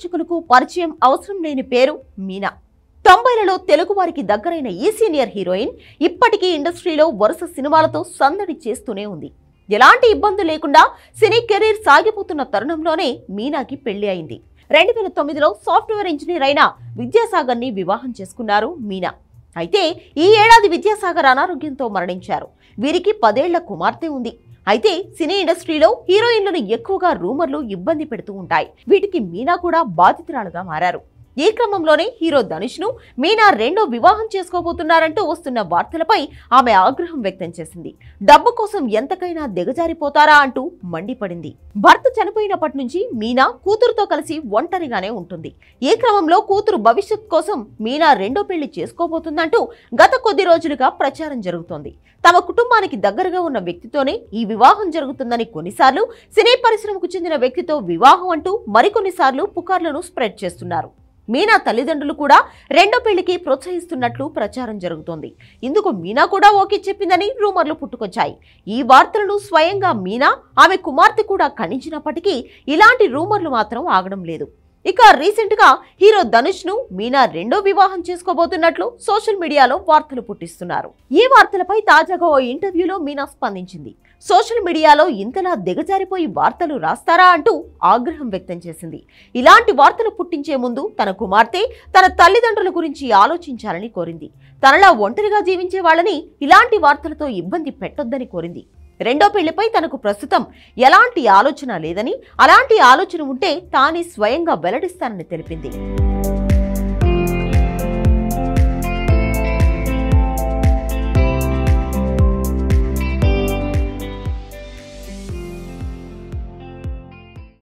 ప్రేక్షకులకు పరిచయం అవసరం లేని పేరు మీనా తొంభైలలో తెలుగు వారికి దగ్గరైన ఈ సీనియర్ హీరోయిన్ ఇప్పటికీ ఇండస్ట్రీలో వరుస సినిమాలతో సందడి చేస్తూనే ఉంది ఎలాంటి ఇబ్బంది లేకుండా సినీ కెరీర్ సాగిపోతున్న తరుణంలోనే మీనాకి పెళ్లి అయింది రెండు వేల తొమ్మిదిలో సాఫ్ట్వేర్ ఇంజనీర్ అయిన విద్యాసాగర్ ని వివాహం చేసుకున్నారు మీనా అయితే ఈ ఏడాది విద్యాసాగర్ అనారోగ్యంతో మరణించారు వీరికి పదేళ్ల కుమార్తె ఉంది అయితే సినీ ఇండస్ట్రీలో హీరోయిన్లను ఎక్కువగా రూమర్లు ఇబ్బంది పెడుతూ ఉంటాయి వీటికి మీనా కూడా బాధితురాలుగా మారారు ఈ క్రమంలోనే హీరో ధనుష్ ను మీనా రెండో వివాహం చేసుకోబోతున్నారంటూ వస్తున్న వార్తలపై ఆమె ఆగ్రహం వ్యక్తం చేసింది డబ్బు కోసం ఎంతకైనా దిగజారిపోతారా అంటూ మండిపడింది భర్త చనిపోయినప్పటి నుంచి మీనా కూతురుతో కలిసి ఒంటరిగానే ఉంటుంది ఈ క్రమంలో కూతురు భవిష్యత్ కోసం మీనా రెండో పెళ్లి చేసుకోబోతుందంటూ గత కొద్ది రోజులుగా ప్రచారం జరుగుతోంది తమ కుటుంబానికి దగ్గరగా ఉన్న వ్యక్తితోనే ఈ వివాహం జరుగుతుందని కొన్నిసార్లు సినీ పరిశ్రమకు చెందిన వ్యక్తితో వివాహం అంటూ మరికొన్నిసార్లు పుకార్లను స్ప్రెడ్ చేస్తున్నారు మీనా తల్లిదండ్రులు కూడా రెండో పెళ్లికి ప్రోత్సహిస్తున్నట్లు ప్రచారం జరుగుతోంది ఇందుకు మీనా కూడా ఓకే చెప్పిందని రూమర్లు పుట్టుకొచ్చాయి ఈ వార్తలను స్వయంగా మీనా ఆమె కుమార్తె కూడా ఖండించినప్పటికీ ఇలాంటి రూమర్లు మాత్రం ఆగడం లేదు ఇక రీసెంట్ గా హీరో ధనుష్ ను మీనా రెండో వివాహం చేసుకోబోతున్నట్లు సోషల్ మీడియాలో వార్తలు పుట్టిస్తున్నారు ఈ వార్తలపై తాజాగా ఓ ఇంటర్వ్యూలో మీనా స్పందించింది సోషల్ మీడియాలో ఇంతలా దిగజారిపోయి వార్తలు రాస్తారా అంటూ ఆగ్రహం వ్యక్తం చేసింది ఇలాంటి వార్తలు పుట్టించే ముందు తన కుమార్తె తన తల్లిదండ్రుల గురించి ఆలోచించాలని కోరింది తనలా ఒంటరిగా జీవించే వాళ్ళని ఇలాంటి వార్తలతో ఇబ్బంది పెట్టొద్దని కోరింది రెండో పెళ్లిపై తనకు ప్రస్తుతం ఎలాంటి ఆలోచన లేదని అలాంటి ఆలోచన ఉంటే తానే స్వయంగా వెల్లడిస్తానని తెలిపింది